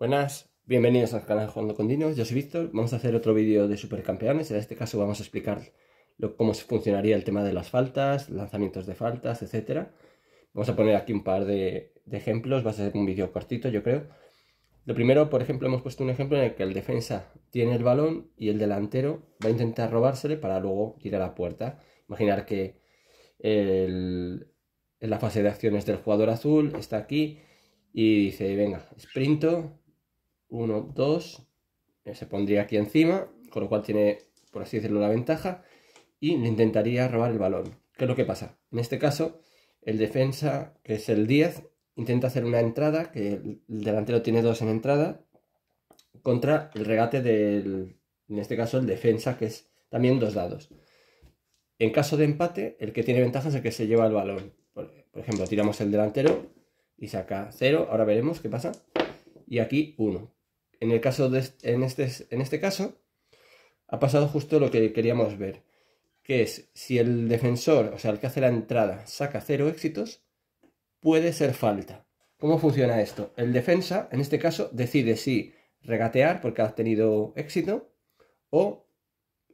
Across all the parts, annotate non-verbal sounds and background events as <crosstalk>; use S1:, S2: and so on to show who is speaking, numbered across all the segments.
S1: Buenas, bienvenidos al canal Jugando con Dinos, yo soy Víctor, vamos a hacer otro vídeo de supercampeones, en este caso vamos a explicar cómo se funcionaría el tema de las faltas, lanzamientos de faltas, etc. Vamos a poner aquí un par de, ejemplos, va a ser un vídeo cortito yo creo. Lo primero, por ejemplo, hemos puesto un ejemplo en el que el defensa tiene el balón y el delantero va a intentar robársele para luego ir a la puerta. Imaginar que en la fase de acciones del jugador azul está aquí y dice, venga, sprinto, 1, 2, eh, se pondría aquí encima, con lo cual tiene, por así decirlo, la ventaja, y le intentaría robar el balón. ¿Qué es lo que pasa? En este caso, el defensa, que es el 10, intenta hacer una entrada, que el delantero tiene dos en entrada, contra el regate del, en este caso, el defensa, que es también dos dados. En caso de empate, el que tiene ventaja es el que se lleva el balón. Por, por ejemplo, tiramos el delantero y saca 0, ahora veremos qué pasa. Y aquí 1 en, el caso este, en este caso ha pasado justo lo que queríamos ver, que es si el defensor, o sea, el que hace la entrada, saca cero éxitos, puede ser falta. ¿Cómo funciona esto? El defensa, en este caso, decide si regatear porque ha tenido éxito o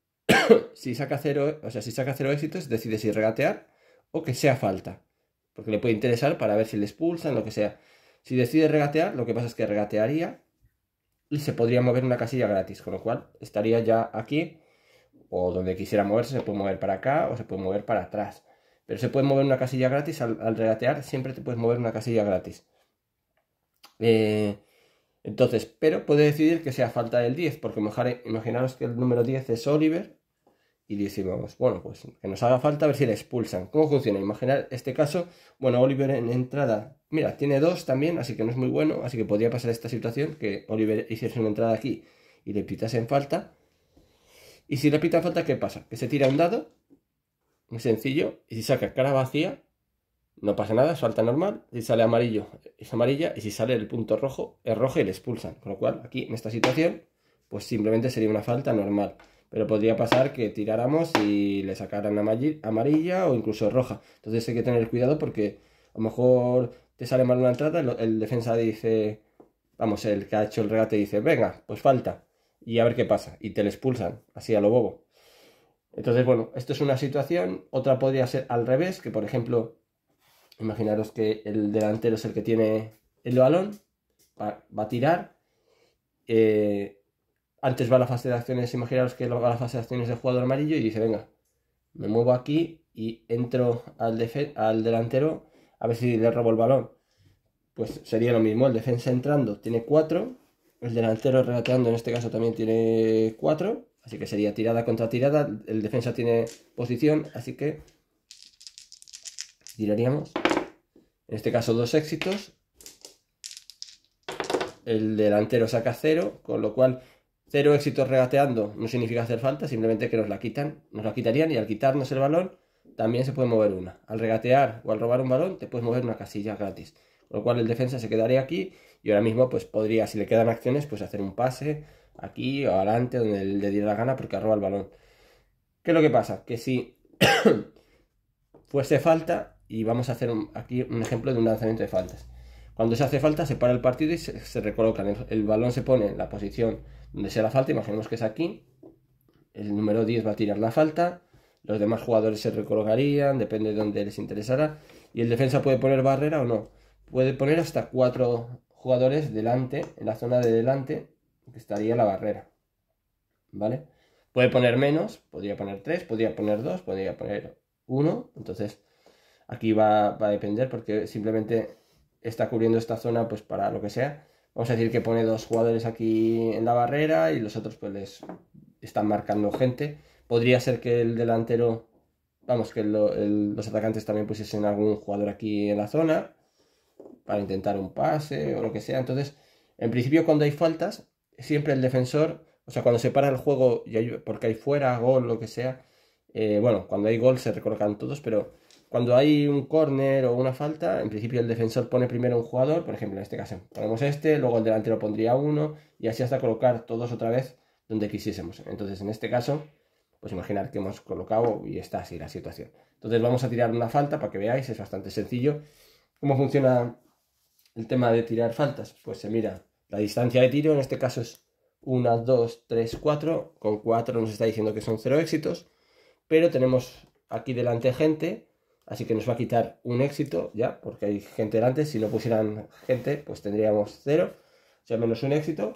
S1: <coughs> si saca cero, o sea, si saca cero éxitos, decide si regatear o que sea falta, porque le puede interesar para ver si le expulsan, lo que sea. Si decide regatear, lo que pasa es que regatearía se podría mover una casilla gratis, con lo cual estaría ya aquí o donde quisiera moverse, se puede mover para acá o se puede mover para atrás. Pero se puede mover una casilla gratis, al, regatear siempre te puedes mover una casilla gratis. Eh, entonces, pero puede decidir que sea falta del 10, porque imaginaros que el número 10 es Oliver y decimos, bueno, pues que nos haga falta a ver si le expulsan. ¿Cómo funciona? Imaginar este caso. Bueno, Oliver en entrada, mira, tiene dos también, así que no es muy bueno, así que podría pasar esta situación que Oliver hiciese una entrada aquí y le pitasen falta. Y si le pitan falta, ¿qué pasa? Que se tira un dado, muy sencillo, y si saca cara vacía, no pasa nada, falta normal, si sale amarillo es amarilla, y si sale el punto rojo, es rojo y le expulsan. Con lo cual, aquí en esta situación, pues simplemente sería una falta normal pero podría pasar que tiráramos y le sacaran amarilla o incluso roja. Entonces hay que tener cuidado porque a lo mejor te sale mal una entrada, el, defensa dice, vamos, el que ha hecho el regate dice, venga, pues falta, y a ver qué pasa, y te le expulsan, así a lo bobo. Entonces, bueno, esto es una situación, otra podría ser al revés, que por ejemplo, imaginaros que el delantero es el que tiene el balón, va, a tirar, eh, antes va la fase de acciones, imaginaros que va la fase de acciones del jugador amarillo y dice, venga, me muevo aquí y entro al, al delantero a ver si le robo el balón. Pues sería lo mismo, el defensa entrando tiene 4, el delantero relateando en este caso también tiene 4, así que sería tirada contra tirada, el defensa tiene posición, así que tiraríamos, en este caso dos éxitos, el delantero saca 0, con lo cual Cero éxito regateando no significa hacer falta, simplemente que nos la quitan, nos la quitarían y al quitarnos el balón también se puede mover una. Al regatear o al robar un balón te puedes mover una casilla gratis. Con lo cual el defensa se quedaría aquí y ahora mismo pues podría, si le quedan acciones, pues hacer un pase aquí o adelante donde le diera la gana porque roba el balón. ¿Qué es lo que pasa? Que si <coughs> fuese falta, y vamos a hacer aquí un ejemplo de un lanzamiento de faltas. Cuando se hace falta se para el partido y se, recoloca recolocan. El, el balón se pone en la posición donde sea la falta, imaginemos que es aquí, el número 10 va a tirar la falta, los demás jugadores se recolocarían, depende de dónde les interesara, y el defensa puede poner barrera o no. Puede poner hasta cuatro jugadores delante, en la zona de delante, que estaría la barrera. ¿Vale? Puede poner menos, podría poner tres, podría poner dos, podría poner uno, entonces aquí va, va a depender porque simplemente está cubriendo esta zona pues para lo que sea Vamos a decir que pone dos jugadores aquí en la barrera y los otros pues les están marcando gente. Podría ser que el delantero, vamos, que los atacantes también pusiesen algún jugador aquí en la zona para intentar un pase o lo que sea. Entonces, en principio cuando hay faltas, siempre el defensor, o sea, cuando se para el juego, porque hay fuera, gol, lo que sea, eh, bueno, cuando hay gol se recolocan todos, pero cuando hay un córner o una falta, en principio el defensor pone primero un jugador, por ejemplo, en este caso ponemos este, luego el delantero pondría uno y así hasta colocar todos otra vez donde quisiésemos. Entonces, en este caso, pues imaginar que hemos colocado y está así la situación. Entonces, vamos a tirar una falta para que veáis, es bastante sencillo. ¿Cómo funciona el tema de tirar faltas? Pues se mira la distancia de tiro, en este caso es 1, 2, 3, 4. Con 4 nos está diciendo que son 0 éxitos. Pero tenemos aquí delante gente Así que nos va a quitar un éxito ya, porque hay gente delante. Si no pusieran gente, pues tendríamos cero. O sea, menos un éxito.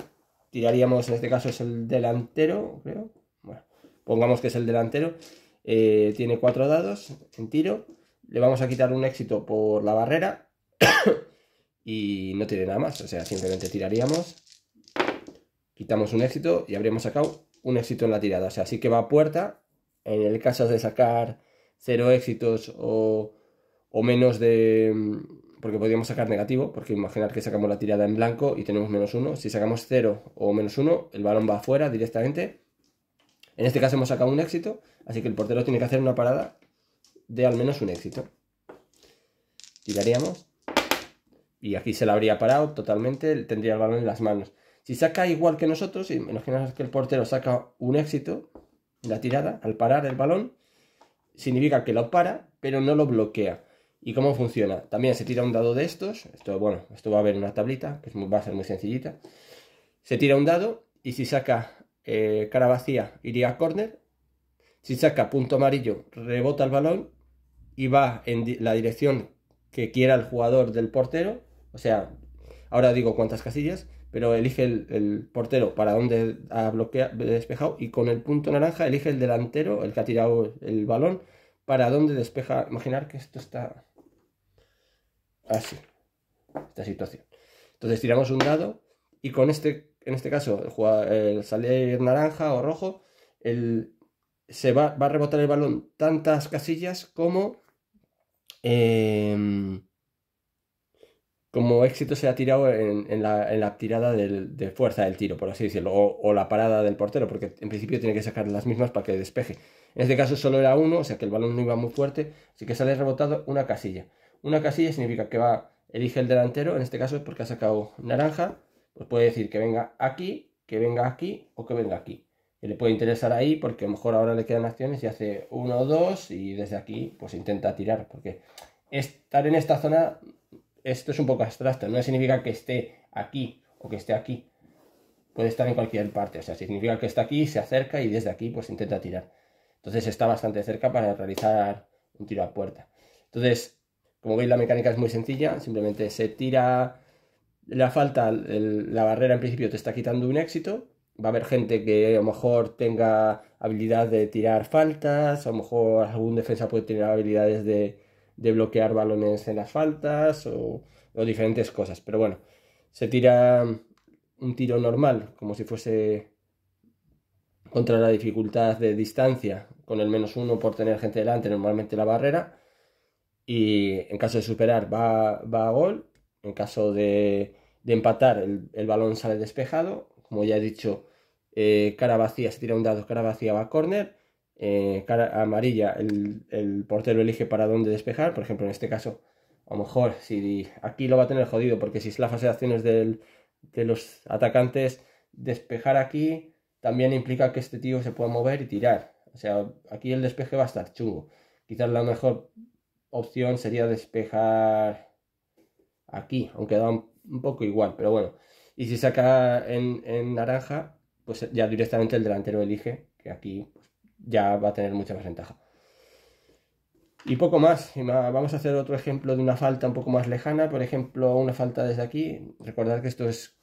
S1: Tiraríamos, en este caso es el delantero, creo. Bueno, pongamos que es el delantero. Eh, tiene cuatro dados en tiro. Le vamos a quitar un éxito por la barrera. <coughs> y no tiene nada más. O sea, simplemente tiraríamos. Quitamos un éxito y habríamos sacado un éxito en la tirada. O sea, sí que va a puerta. En el caso de sacar cero éxitos o, menos de... Mm, porque podríamos sacar negativo, porque imaginar que sacamos la tirada en blanco y tenemos menos uno. Si sacamos cero o menos uno, el balón va afuera directamente. En este caso hemos sacado un éxito, así que el portero tiene que hacer una parada de al menos un éxito. Tiraríamos. Y aquí se la habría parado totalmente, tendría el balón en las manos. Si saca igual que nosotros, imaginaos que el portero saca un éxito, la tirada, al parar el balón, significa que lo para, pero no lo bloquea. ¿Y cómo funciona? También se tira un dado de estos. Esto, bueno, esto va a haber una tablita, que va a ser muy sencillita. Se tira un dado y si saca eh, cara vacía, iría a córner. Si saca punto amarillo, rebota el balón y va en la dirección que quiera el jugador del portero. O sea, ahora digo cuántas casillas pero elige el, portero para donde ha bloqueado, despejado y con el punto naranja elige el delantero, el que ha tirado el balón, para donde despeja. Imaginar que esto está así, esta situación. Entonces tiramos un dado y con este, en este caso, el, salir naranja o rojo, se va, va, a rebotar el balón tantas casillas como... Em, como éxito se ha tirado en, la, tirada de fuerza del tiro, por así decirlo, o, la parada del portero, porque en principio tiene que sacar las mismas para que despeje. En este caso solo era uno, o sea que el balón no iba muy fuerte, así que sale rebotado una casilla. Una casilla significa que va, elige el delantero, en este caso es porque ha sacado naranja, pues puede decir que venga aquí, que venga aquí o que venga aquí. Y le puede interesar ahí porque a lo mejor ahora le quedan acciones y hace uno o dos y desde aquí pues intenta tirar, porque estar en esta zona esto es un poco abstracto, no significa que esté aquí o que esté aquí. Puede estar en cualquier parte, o sea, significa que está aquí, se acerca y desde aquí pues intenta tirar. Entonces está bastante cerca para realizar un tiro a puerta. Entonces, como veis la mecánica es muy sencilla, simplemente se tira la falta, la barrera en principio te está quitando un éxito, va a haber gente que a lo mejor tenga habilidad de tirar faltas, a lo mejor algún defensa puede tener habilidades de, de bloquear balones en las faltas o, diferentes cosas. Pero bueno, se tira un tiro normal, como si fuese contra la dificultad de distancia, con el menos uno por tener gente delante, normalmente la barrera. Y en caso de superar va, va a gol. En caso de, empatar, el, balón sale despejado. Como ya he dicho, eh, cara vacía se tira un dado, cara vacía va a córner. Eh, cara amarilla, el, portero elige para dónde despejar. Por ejemplo, en este caso, a lo mejor si aquí lo va a tener jodido, porque si es la fase de acciones de los atacantes, despejar aquí también implica que este tío se pueda mover y tirar. O sea, aquí el despeje va a estar chungo. Quizás la mejor opción sería despejar aquí, aunque da un, poco igual, pero bueno. Y si saca en, en naranja, pues ya directamente el delantero elige, que aquí pues, ya va a tener mucha más ventaja. Y poco más. Vamos a hacer otro ejemplo de una falta un poco más lejana. Por ejemplo, una falta desde aquí. Recordad que esto es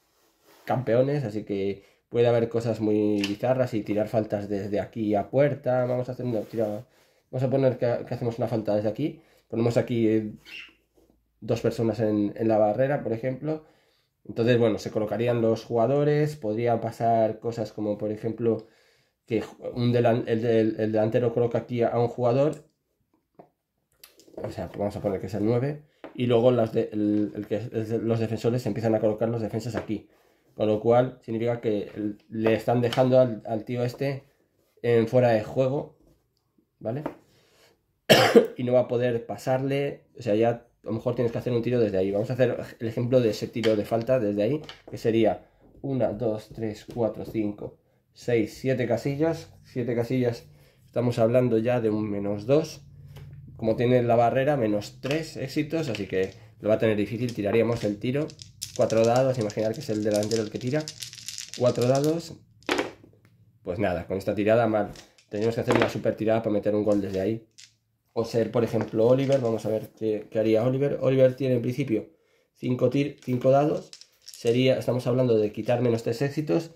S1: campeones, así que puede haber cosas muy bizarras y tirar faltas desde aquí a puerta. Vamos a hacer Vamos a poner que, hacemos una falta desde aquí. Ponemos aquí eh, dos personas en, en la barrera, por ejemplo. Entonces, bueno, se colocarían los jugadores. Podría pasar cosas como, por ejemplo, que un el, delantero coloca aquí a un jugador, o sea, vamos a poner que es el 9, y luego las que, los defensores empiezan a colocar los defensas aquí. Con lo cual significa que le están dejando al, al tío este en fuera de juego, ¿vale? <coughs> y no va a poder pasarle, o sea, ya a lo mejor tienes que hacer un tiro desde ahí. Vamos a hacer el ejemplo de ese tiro de falta desde ahí, que sería 1, 2, 3, 4, 5, 6, 7 casillas. 7 casillas, estamos hablando ya de un menos 2. Como tiene la barrera, menos 3 éxitos, así que lo va a tener difícil. Tiraríamos el tiro. 4 dados, imaginar que es el delantero el que tira. 4 dados. Pues nada, con esta tirada mal. Tenemos que hacer una super tirada para meter un gol desde ahí. O ser, por ejemplo, Oliver. Vamos a ver qué, haría Oliver. Oliver tiene en principio 5 dados. Sería, estamos hablando de quitar menos 3 éxitos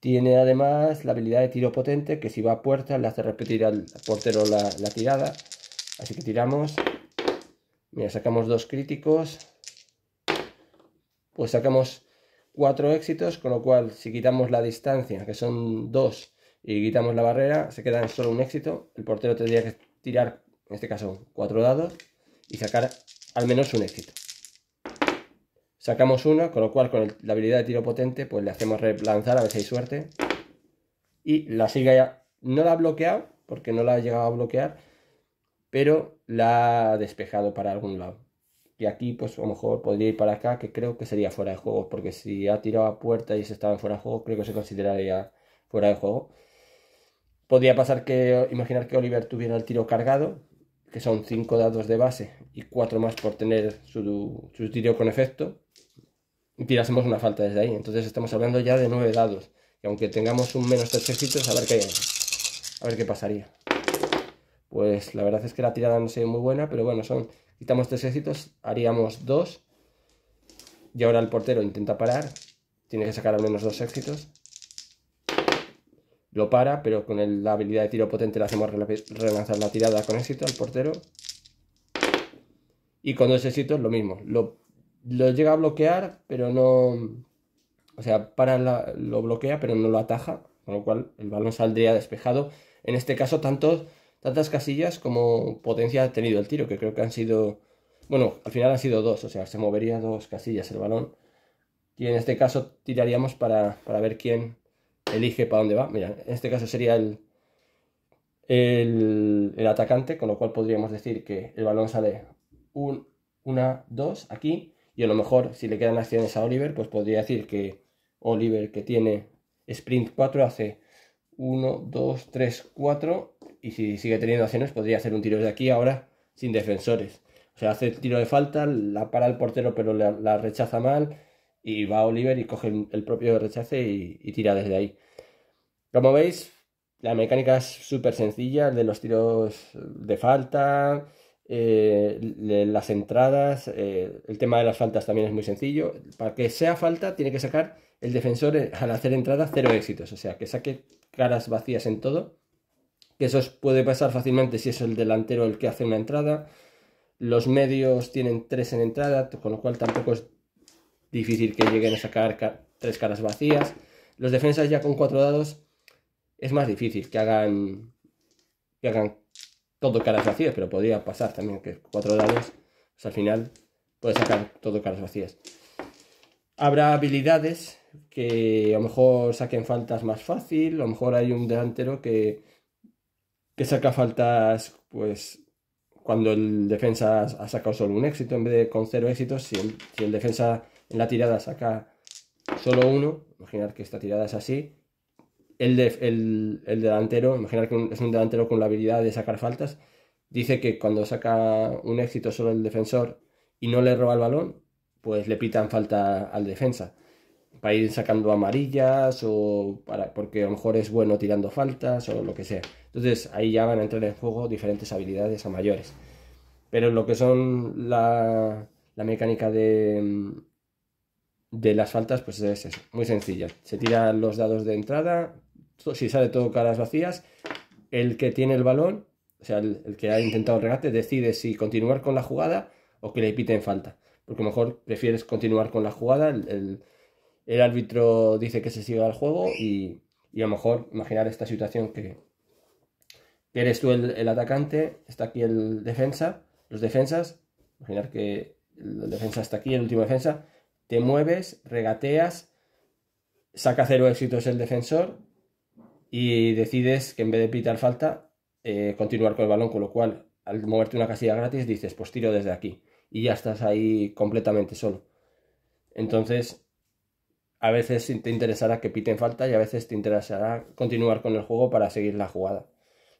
S1: tiene además la habilidad de tiro potente, que si va a puerta le hace repetir al portero la, tirada. Así que tiramos. Mira, sacamos dos críticos. Pues sacamos cuatro éxitos, con lo cual si quitamos la distancia, que son dos, y quitamos la barrera, se queda en solo un éxito. El portero tendría que tirar, en este caso, cuatro dados y sacar al menos un éxito. Sacamos una, con lo cual con la habilidad de tiro potente, pues le hacemos relanzar a ver si hay suerte. Y la sigue ya. No la ha bloqueado, porque no la ha llegado a bloquear, pero la ha despejado para algún lado. Y aquí, pues a lo mejor podría ir para acá, que creo que sería fuera de juego, porque si ha tirado a puerta y se estaba fuera de juego, creo que se consideraría fuera de juego. Podría pasar que, imaginar que Oliver tuviera el tiro cargado, que son 5 dados de base y 4 más por tener su, su tiro con efecto, tirásemos una falta desde ahí. Entonces estamos hablando ya de nueve dados. Y aunque tengamos un menos tres éxitos, a ver qué, a ver qué pasaría. Pues la verdad es que la tirada no se ve muy buena, pero bueno, son quitamos tres éxitos, haríamos dos Y ahora el portero intenta parar, tiene que sacar al menos dos éxitos. Lo para, pero con la habilidad de tiro potente le hacemos relanzar la tirada con éxito al portero. Y con dos éxitos lo mismo, lo lo llega a bloquear, pero no. O sea, para lo bloquea, pero no lo ataja, con lo cual el balón saldría despejado. En este caso, tantas casillas como potencia ha tenido el tiro, que creo que han sido. Bueno, al final han sido dos, o sea, se movería dos casillas el balón. Y en este caso tiraríamos para, para ver quién elige para dónde va. Mira, en este caso sería el, el, el atacante, con lo cual podríamos decir que el balón sale un, una, dos aquí y a lo mejor, si le quedan acciones a Oliver, pues podría decir que Oliver, que tiene sprint 4, hace 1, 2, 3, 4. Y si sigue teniendo acciones, podría hacer un tiro de aquí ahora sin defensores. O sea, hace el tiro de falta, la para el portero, pero la, rechaza mal. Y va Oliver y coge el propio rechace y, y tira desde ahí. Como veis, la mecánica es súper sencilla, de los tiros de falta, eh, las entradas, eh, el tema de las faltas también es muy sencillo. Para que sea falta, tiene que sacar el defensor eh, al hacer entrada cero éxitos, o sea, que saque caras vacías en todo. Que eso puede pasar fácilmente si es el delantero el que hace una entrada. Los medios tienen tres en entrada, con lo cual tampoco es difícil que lleguen a sacar tres caras vacías. Los defensas ya con cuatro dados es más difícil que hagan, que hagan todo caras vacías, pero podría pasar también que cuatro dados, pues al final puede sacar todo caras vacías. Habrá habilidades que a lo mejor saquen faltas más fácil, a lo mejor hay un delantero que, que saca faltas pues cuando el defensa ha sacado solo un éxito en vez de con cero éxitos, si si el defensa en la tirada saca solo uno, imaginar que esta tirada es así, el, delantero, imaginar que es un delantero con la habilidad de sacar faltas, dice que cuando saca un éxito solo el defensor y no le roba el balón, pues le pitan falta al defensa. Para ir sacando amarillas o para, porque a lo mejor es bueno tirando faltas o lo que sea. Entonces ahí ya van a entrar en juego diferentes habilidades a mayores. Pero lo que son la, la mecánica de, de las faltas, pues es eso, muy sencilla. Se tiran los dados de entrada, si sale todo caras vacías, el que tiene el balón, o sea, el, que ha intentado regate, decide si continuar con la jugada o que le piten falta. Porque a lo mejor prefieres continuar con la jugada, el, árbitro dice que se siga el juego y, a lo mejor imaginar esta situación que, que eres tú el, atacante, está aquí el defensa, los defensas, imaginar que el defensa está aquí, el último defensa, te mueves, regateas, saca cero éxitos el defensor y decides que en vez de pitar falta, eh, continuar con el balón, con lo cual al moverte una casilla gratis dices, pues tiro desde aquí y ya estás ahí completamente solo. Entonces, a veces te interesará que piten falta y a veces te interesará continuar con el juego para seguir la jugada.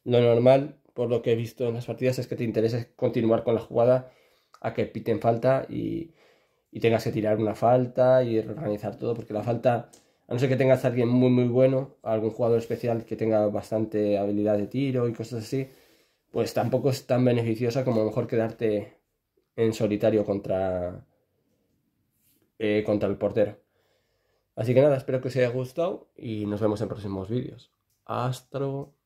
S1: Lo normal, por lo que he visto en las partidas, es que te interese continuar con la jugada a que piten falta y, tengas que tirar una falta y reorganizar todo, porque la falta a no ser que tengas a alguien muy muy bueno, algún jugador especial que tenga bastante habilidad de tiro y cosas así, pues tampoco es tan beneficiosa como mejor quedarte en solitario contra, eh, contra el portero. Así que nada, espero que os haya gustado y nos vemos en próximos vídeos. astro